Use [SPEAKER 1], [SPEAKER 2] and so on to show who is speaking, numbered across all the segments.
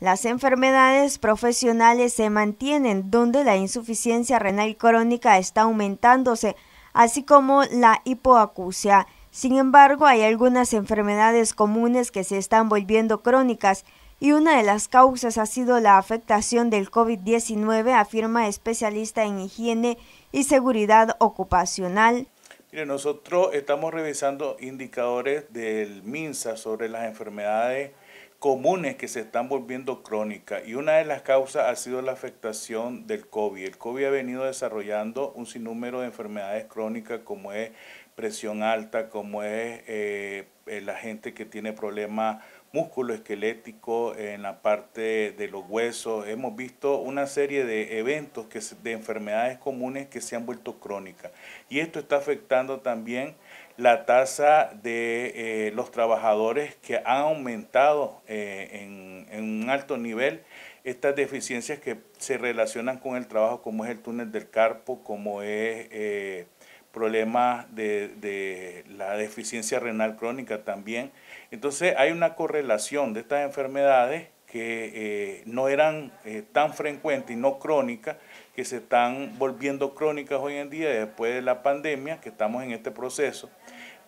[SPEAKER 1] Las enfermedades profesionales se mantienen donde la insuficiencia renal crónica está aumentándose, así como la hipoacusia. Sin embargo, hay algunas enfermedades comunes que se están volviendo crónicas y una de las causas ha sido la afectación del COVID-19, afirma especialista en higiene y seguridad ocupacional.
[SPEAKER 2] Mire, nosotros estamos revisando indicadores del MINSA sobre las enfermedades comunes que se están volviendo crónicas y una de las causas ha sido la afectación del COVID. El COVID ha venido desarrollando un sinnúmero de enfermedades crónicas como es presión alta, como es eh, eh, la gente que tiene problemas músculoesqueléticos en la parte de los huesos. Hemos visto una serie de eventos que, de enfermedades comunes que se han vuelto crónicas y esto está afectando también la tasa de eh, los trabajadores que han aumentado eh, en, un alto nivel estas deficiencias que se relacionan con el trabajo, como es el túnel del carpo, como es eh, problemas de, la deficiencia renal crónica también. Entonces hay una correlación de estas enfermedades que eh, no eran eh, tan frecuentes y no crónicas, que se están volviendo crónicas hoy en día después de la pandemia, que estamos en este proceso,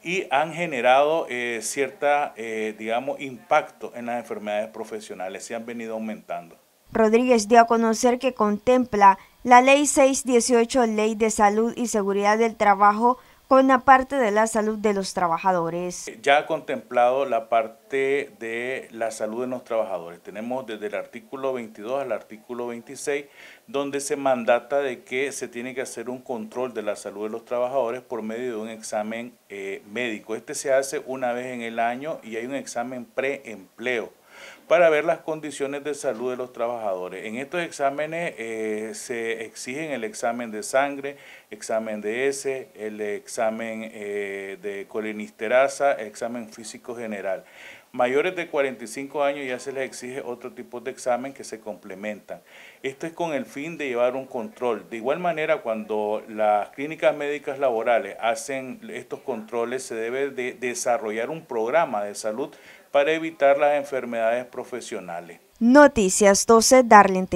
[SPEAKER 2] y han generado eh, cierta, eh, digamos, impacto en las enfermedades profesionales, se han venido aumentando.
[SPEAKER 1] Rodríguez dio a conocer que contempla la Ley 618, Ley de Salud y Seguridad del Trabajo, con la parte de la salud de los trabajadores.
[SPEAKER 2] Ya ha contemplado la parte de la salud de los trabajadores. Tenemos desde el artículo 22 al artículo 26, donde se mandata de que se tiene que hacer un control de la salud de los trabajadores por medio de un examen eh, médico. Este se hace una vez en el año y hay un examen preempleo para ver las condiciones de salud de los trabajadores. En estos exámenes eh, se exigen el examen de sangre, examen de S, el examen eh, de colinisterasa, examen físico general. Mayores de 45 años ya se les exige otro tipo de examen que se complementan. Esto es con el fin de llevar un control. De igual manera, cuando las clínicas médicas laborales hacen estos controles, se debe de desarrollar un programa de salud para evitar las enfermedades profesionales.
[SPEAKER 1] Noticias 12, Darlene